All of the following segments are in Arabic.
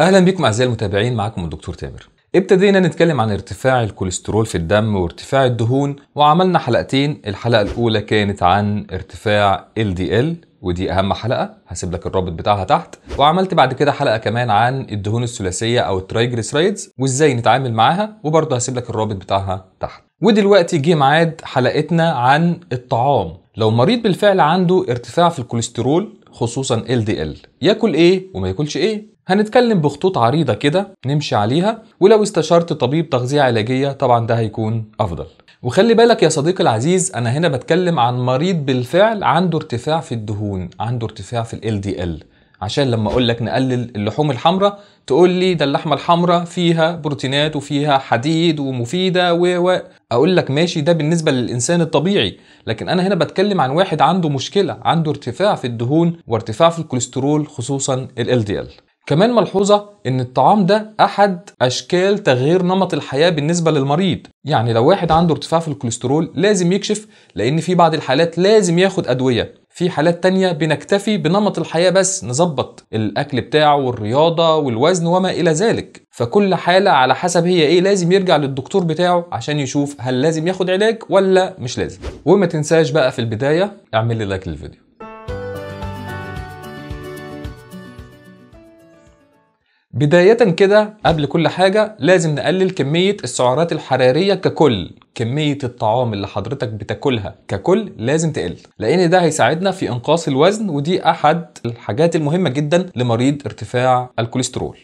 اهلا بكم اعزائي المتابعين معكم الدكتور تامر ابتدينا نتكلم عن ارتفاع الكوليسترول في الدم وارتفاع الدهون وعملنا حلقتين الحلقه الاولى كانت عن ارتفاع LDL ودي اهم حلقه هسيب لك الرابط بتاعها تحت وعملت بعد كده حلقه كمان عن الدهون الثلاثيه او الترايجليسرايدز وازاي نتعامل معاها وبرضه هسيب لك الرابط بتاعها تحت ودلوقتي جه ميعاد حلقتنا عن الطعام لو مريض بالفعل عنده ارتفاع في الكوليسترول خصوصا LDL ياكل ايه وما ياكلش ايه هنتكلم بخطوط عريضة كده نمشي عليها ولو استشرت طبيب تغذية علاجية طبعا ده هيكون أفضل وخلي بالك يا صديقي العزيز أنا هنا بتكلم عن مريض بالفعل عنده ارتفاع في الدهون عنده ارتفاع في ال LDL عشان لما اقول لك نقلل اللحوم الحمراء تقول لي ده اللحمه الحمراء فيها بروتينات وفيها حديد ومفيده و و اقول لك ماشي ده بالنسبه للانسان الطبيعي لكن انا هنا بتكلم عن واحد عنده مشكله عنده ارتفاع في الدهون وارتفاع في الكوليسترول خصوصا ال LDL كمان ملحوظة إن الطعام ده أحد أشكال تغيير نمط الحياة بالنسبة للمريض، يعني لو واحد عنده ارتفاع في الكوليسترول لازم يكشف لأن في بعض الحالات لازم ياخد أدوية، في حالات تانية بنكتفي بنمط الحياة بس نظبط الأكل بتاعه والرياضة والوزن وما إلى ذلك فكل حالة على حسب هي إيه لازم يرجع للدكتور بتاعه عشان يشوف هل لازم ياخد علاج ولا مش لازم وما تنساش بقى في البداية اعمل لي لايك للفيديو بداية كده قبل كل حاجة لازم نقلل كمية السعرات الحرارية ككل كمية الطعام اللي حضرتك بتاكلها ككل لازم تقل لأن ده هيساعدنا في إنقاص الوزن ودي أحد الحاجات المهمة جدا لمريض ارتفاع الكوليسترول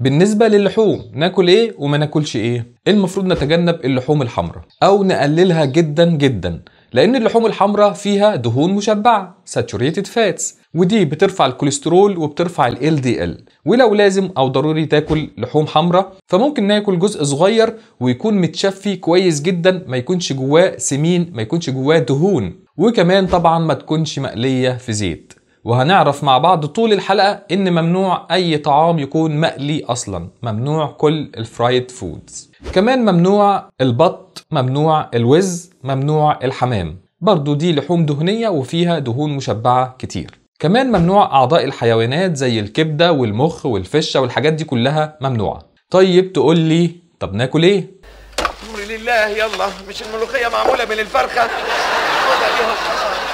بالنسبة للحوم ناكل ايه وما ناكلش ايه المفروض نتجنب اللحوم الحمراء او نقللها جدا جدا لأن اللحوم الحمراء فيها دهون مشبعة saturated fats ودي بترفع الكوليسترول وبترفع ال LDL ولو لازم أو ضروري تاكل لحوم حمراء فممكن ناكل جزء صغير ويكون متشفي كويس جدا ما يكونش جواه سمين ما يكونش جواه دهون وكمان طبعا ما تكونش مقلية في زيت وهنعرف مع بعض طول الحلقة إن ممنوع أي طعام يكون مقلي أصلا ممنوع كل الفرايد فودز كمان ممنوع البط ممنوع الوز ممنوع الحمام برضو دي لحوم دهنية وفيها دهون مشبعة كتير كمان ممنوع أعضاء الحيوانات زي الكبدة والمخ والفشة والحاجات دي كلها ممنوعة طيب تقول لي طب ناكل ايه؟ الحمد لله يلا مش الملوخية معمولة من الفرخة خدها ليها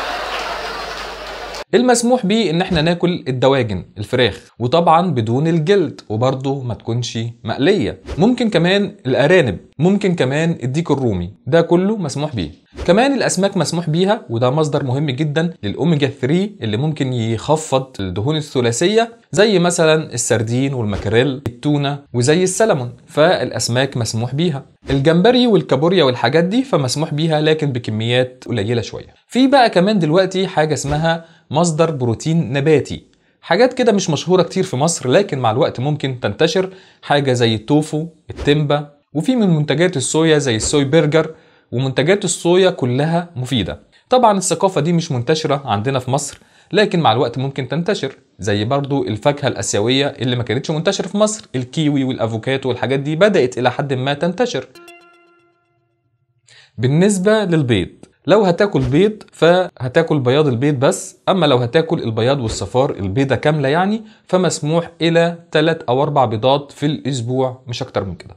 المسموح بيه ان احنا ناكل الدواجن الفراخ وطبعا بدون الجلد وبرضه ما تكونش مقليه ممكن كمان الارانب ممكن كمان الديك الرومي ده كله مسموح بيه كمان الاسماك مسموح بيها وده مصدر مهم جدا للاوميجا 3 اللي ممكن يخفض الدهون الثلاثيه زي مثلا السردين والمكريل التونه وزي السلمون فالاسماك مسموح بيها الجمبري والكابوريا والحاجات دي فمسموح بيها لكن بكميات قليله شويه في بقى كمان دلوقتي حاجه اسمها مصدر بروتين نباتي حاجات كده مش مشهورة كتير في مصر لكن مع الوقت ممكن تنتشر حاجة زي التوفو التمبا وفي من منتجات الصويا زي السوي برجر ومنتجات الصويا كلها مفيدة طبعا الثقافة دي مش منتشرة عندنا في مصر لكن مع الوقت ممكن تنتشر زي برضو الفاكهة الآسيوية اللي ما كانتش منتشرة في مصر الكيوي والأفوكاتو والحاجات دي بدأت إلى حد ما تنتشر بالنسبة للبيض لو هتاكل بيض فهتاكل بياض البيض بس اما لو هتاكل البياض والصفار البيضه كامله يعني فمسموح الى 3 او 4 بيضات في الاسبوع مش اكتر من كده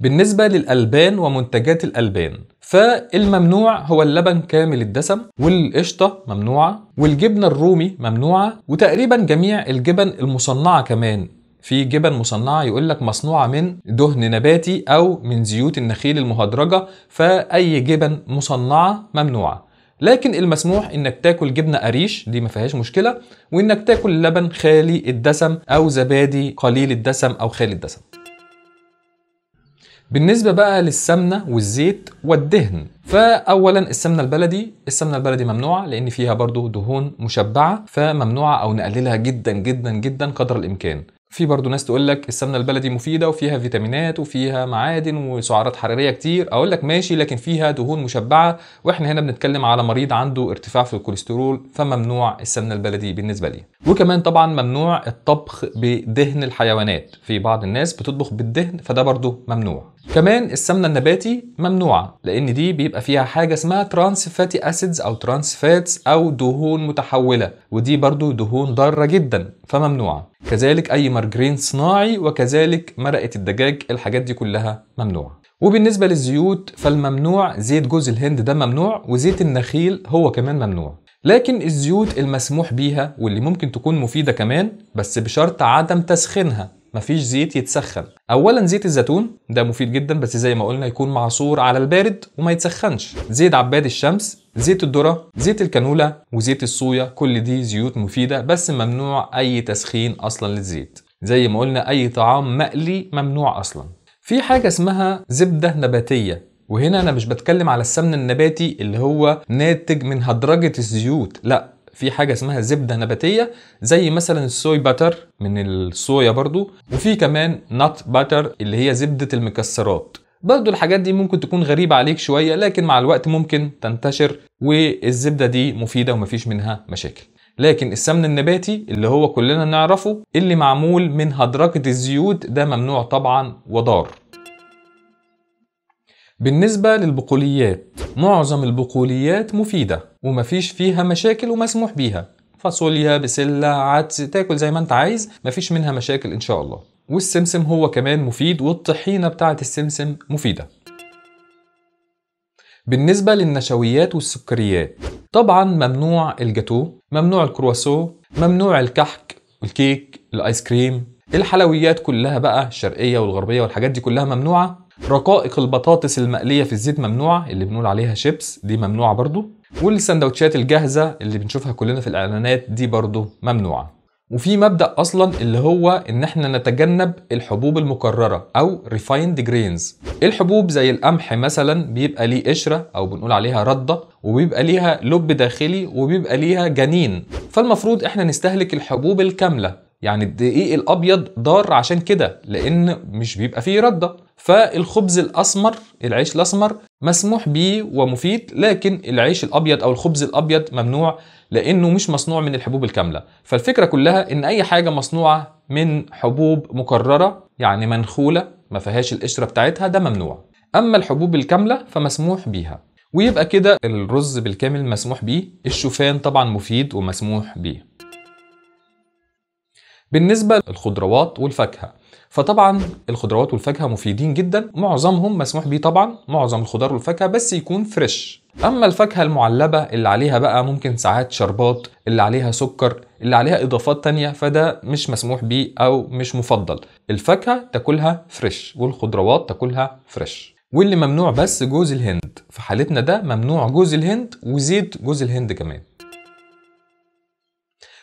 بالنسبة للألبان ومنتجات الألبان فالممنوع هو اللبن كامل الدسم والقشطة ممنوعة والجبنة الرومي ممنوعة وتقريبا جميع الجبن المصنعة كمان في جبن مصنعه يقول لك مصنوعه من دهن نباتي او من زيوت النخيل المهدرجه فاي جبن مصنعه ممنوعه لكن المسموح انك تاكل جبنه قريش دي ما فيهاش مشكله وانك تاكل لبن خالي الدسم او زبادي قليل الدسم او خالي الدسم بالنسبة بقى للسمنة والزيت والدهن فأولا السمنة البلدي السمنة البلدي ممنوعة لأن فيها برضو دهون مشبعة فممنوعة أو نقللها جدا جدا جدا قدر الإمكان في برضه ناس تقول لك السمنه البلدي مفيده وفيها فيتامينات وفيها معادن وسعرات حراريه كتير اقول لك ماشي لكن فيها دهون مشبعه واحنا هنا بنتكلم على مريض عنده ارتفاع في الكوليسترول فممنوع السمنه البلدي بالنسبه لي وكمان طبعا ممنوع الطبخ بدهن الحيوانات في بعض الناس بتطبخ بالدهن فده برضه ممنوع كمان السمنه النباتي ممنوعه لان دي بيبقى فيها حاجه اسمها ترانس فاتي اسيدز او ترانس فاتس او دهون متحوله ودي برضو دهون ضاره جدا فممنوعه كذلك اي مارجرين صناعي وكذلك مرقه الدجاج الحاجات دي كلها ممنوعه وبالنسبه للزيوت فالممنوع زيت جوز الهند ده ممنوع وزيت النخيل هو كمان ممنوع لكن الزيوت المسموح بيها واللي ممكن تكون مفيده كمان بس بشرط عدم تسخينها مفيش زيت يتسخن اولا زيت الزيتون ده مفيد جدا بس زي ما قلنا يكون معصور على البارد وما يتسخنش زيت عباد الشمس زيت الذرة زيت الكانولا وزيت الصويا كل دي زيوت مفيدة بس ممنوع اي تسخين اصلا للزيت زي ما قلنا اي طعام مقلي ممنوع اصلا في حاجة اسمها زبدة نباتية وهنا انا مش بتكلم على السمن النباتي اللي هو ناتج من هدرجة الزيوت لا في حاجه اسمها زبده نباتيه زي مثلا السوي باتر من الصويا برضو وفي كمان نات باتر اللي هي زبده المكسرات برضو الحاجات دي ممكن تكون غريبة عليك شوية لكن مع الوقت ممكن تنتشر والزبدة دي مفيدة ومفيش منها مشاكل لكن السمن النباتي اللي هو كلنا نعرفه اللي معمول من هدرجة الزيوت ده ممنوع طبعا وضار بالنسبة للبقوليات معظم البقوليات مفيدة ومفيش فيها مشاكل ومسموح بيها فاصوليا بسله عدس تاكل زي ما انت عايز مفيش منها مشاكل ان شاء الله والسمسم هو كمان مفيد والطحينه بتاعه السمسم مفيده بالنسبه للنشويات والسكريات طبعا ممنوع الجاتو ممنوع الكرواسو ممنوع الكحك الكيك الايس كريم الحلويات كلها بقى الشرقيه والغربيه والحاجات دي كلها ممنوعه رقائق البطاطس المقليه في الزيت ممنوعه اللي بنقول عليها شيبس دي ممنوعه برضو والسندوتشات الجاهزه اللي بنشوفها كلنا في الاعلانات دي برضو ممنوعه وفي مبدا اصلا اللي هو ان احنا نتجنب الحبوب المكرره او ريفايند جرينز الحبوب زي القمح مثلا بيبقى ليه قشره او بنقول عليها رده وبيبقى ليها لب داخلي وبيبقى ليها جنين فالمفروض احنا نستهلك الحبوب الكامله يعني الدقيق الابيض ضار عشان كده لان مش بيبقى فيه رده فالخبز الاسمر العيش الاسمر مسموح بيه ومفيد لكن العيش الابيض او الخبز الابيض ممنوع لانه مش مصنوع من الحبوب الكامله فالفكره كلها ان اي حاجه مصنوعه من حبوب مكرره يعني منخوله ما فيهاش القشره بتاعتها ده ممنوع اما الحبوب الكامله فمسموح بيها ويبقى كده الرز بالكامل مسموح بيه الشوفان طبعا مفيد ومسموح بيه بالنسبة للخضروات والفاكهة فطبعا الخضروات والفاكهه مفيدين جدا معظمهم مسموح بيه طبعا معظم الخضار والفاكهه بس يكون فريش اما الفاكهه المعلبه اللي عليها بقى ممكن ساعات شربات اللي عليها سكر اللي عليها اضافات تانية فده مش مسموح بيه او مش مفضل الفاكهه تاكلها فريش والخضروات تاكلها فريش واللي ممنوع بس جوز الهند في حالتنا ده ممنوع جوز الهند وزيت جوز الهند كمان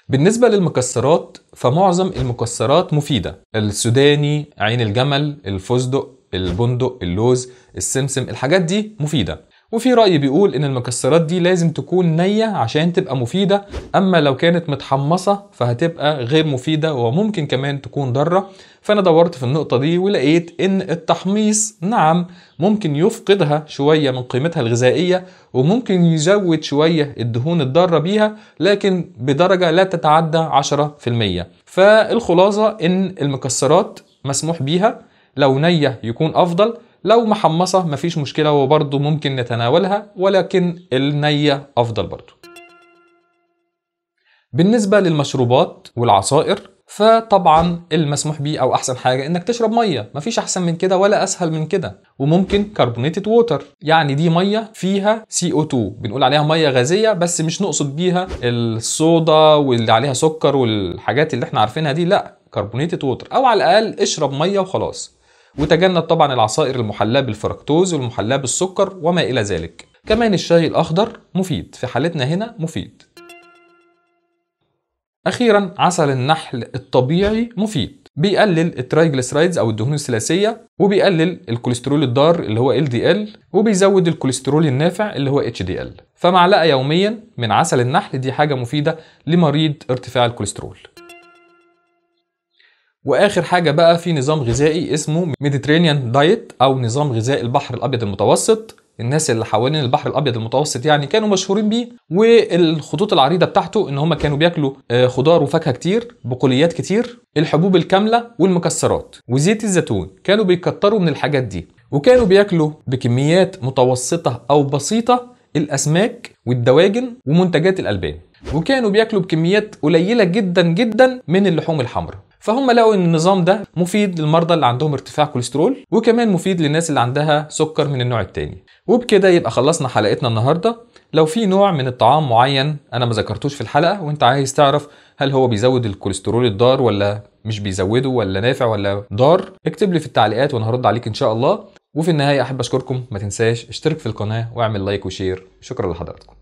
بالنسبة للمكسرات فمعظم المكسرات مفيدة السوداني عين الجمل الفستق البندق اللوز السمسم الحاجات دي مفيدة وفي رأي بيقول إن المكسرات دي لازم تكون نية عشان تبقى مفيدة أما لو كانت متحمصة فهتبقى غير مفيدة وممكن كمان تكون ضارة فأنا دورت في النقطة دي ولقيت إن التحميص نعم ممكن يفقدها شوية من قيمتها الغذائية وممكن يزود شوية الدهون الضارة بيها لكن بدرجة لا تتعدى 10% فالخلاصة إن المكسرات مسموح بيها لو نية يكون أفضل لو محمصة مفيش مشكلة وبرضه ممكن نتناولها ولكن النية أفضل برضه بالنسبة للمشروبات والعصائر فطبعا المسموح بيه او احسن حاجه انك تشرب ميه مفيش احسن من كده ولا اسهل من كده وممكن كربونيتد ووتر يعني دي ميه فيها سي او 2 بنقول عليها ميه غازيه بس مش نقصد بيها الصودا واللي عليها سكر والحاجات اللي احنا عارفينها دي لا كربونيتد ووتر او على الاقل اشرب ميه وخلاص وتجنب طبعا العصائر المحلاة بالفركتوز والمحلاة بالسكر وما إلى ذلك كمان الشاي الأخضر مفيد في حالتنا هنا مفيد أخيرا عسل النحل الطبيعي مفيد بيقلل الترايجلسرايدز او الدهون الثلاثيه وبيقلل الكوليسترول الضار اللي هو LDL وبيزود الكوليسترول النافع اللي هو HDL فمعلقه يوميا من عسل النحل دي حاجه مفيده لمريض ارتفاع الكوليسترول واخر حاجه بقى في نظام غذائي اسمه ميديترينيان دايت او نظام غذاء البحر الابيض المتوسط الناس اللي حوالين البحر الابيض المتوسط يعني كانوا مشهورين بيه والخطوط العريضه بتاعته ان هم كانوا بياكلوا آه، خضار وفاكهه كتير بقوليات كتير الحبوب الكامله والمكسرات وزيت الزيتون كانوا بيكتروا من الحاجات دي وكانوا بياكلوا بكميات متوسطه او بسيطه الاسماك والدواجن ومنتجات الالبان وكانوا بياكلوا بكميات قليله جدا جدا من اللحوم الحمراء فهم لقوا ان النظام ده مفيد للمرضى اللي عندهم ارتفاع كوليسترول وكمان مفيد للناس اللي عندها سكر من النوع التاني وبكده يبقى خلصنا حلقتنا النهارده لو في نوع من الطعام معين انا ما ذكرتوش في الحلقه وانت عايز تعرف هل هو بيزود الكوليسترول الضار ولا مش بيزوده ولا نافع ولا ضار اكتب لي في التعليقات وانا هرد عليك ان شاء الله وفي النهايه احب اشكركم ما تنساش اشترك في القناه واعمل لايك وشير شكرا لحضراتكم